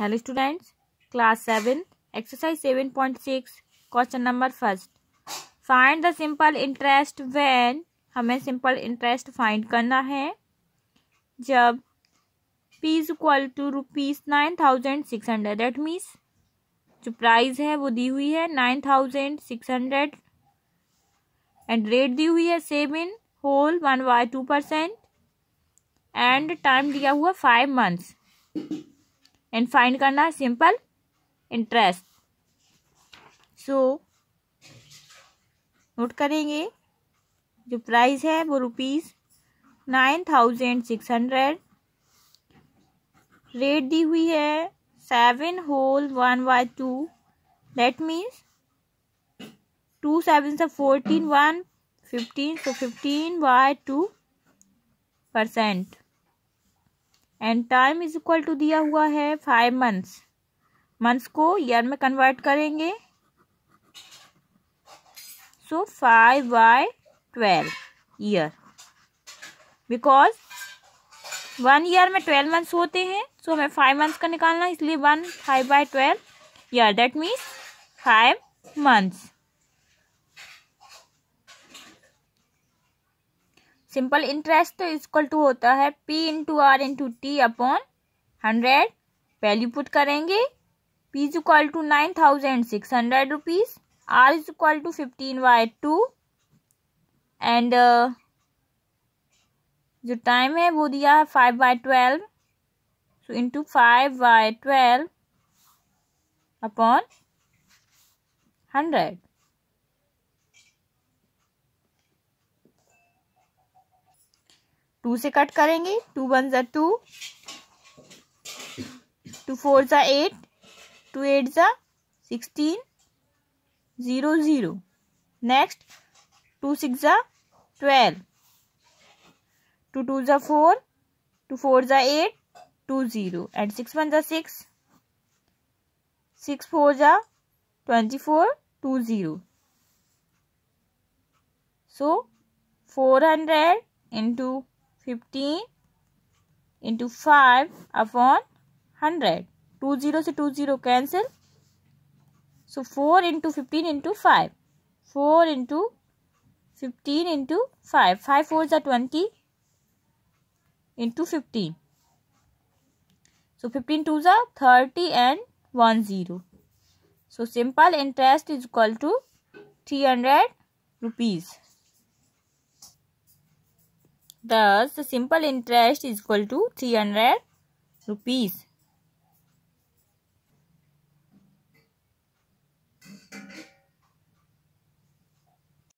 Hello students class seven exercise seven point six question number first find the simple interest when हमें simple interest find करना है जब P is equal to rupees nine thousand six hundred that means जो price है वो दी हुई है nine thousand six hundred and rate दी हुई है seven whole one by two percent and time दिया हुआ फाइव मंथ्स एंड फाइंड करना है सिंपल इंटरेस्ट सो नोट करेंगे जो प्राइस है वो rupees nine thousand six hundred rate दी हुई है seven whole one by two that means two seven से fourteen one fifteen so fifteen by two percent and time is equal to दिया हुआ है फाइव मंथ्स मंथ्स को year में convert करेंगे so five by twelve year because one year में twelve months होते हैं सो so हमें फाइव मंथ्स का निकालना इसलिए one five by twelve year that means five months simple interest तो इक्वल टू होता है P into R into T upon hundred value put करेंगे P is equal to nine thousand six hundred rupees R is equal to fifteen by two and जो time है वो दिया है five by twelve so into five by twelve upon hundred two से cut करेंगे two one ज़ा two two four ज़ा eight to eight ज़ा sixteen zero zero next two six ज़ा ट्वेल्व टू टू ज़ा फोर टू फोर ज़ा eight two zero and six one ज़ा six six four ज़ा twenty four two zero so four hundred into 15 into 5 upon 100. 2 0 से 2 0 cancel. So 4 into 15 into 5. 4 into 15 into 5. 5 4s are 20 into 15. So 15 2s are 30 and 1 0. So simple interest is equal to 300 rupees. Thus, the simple interest is equal to 300 rupees.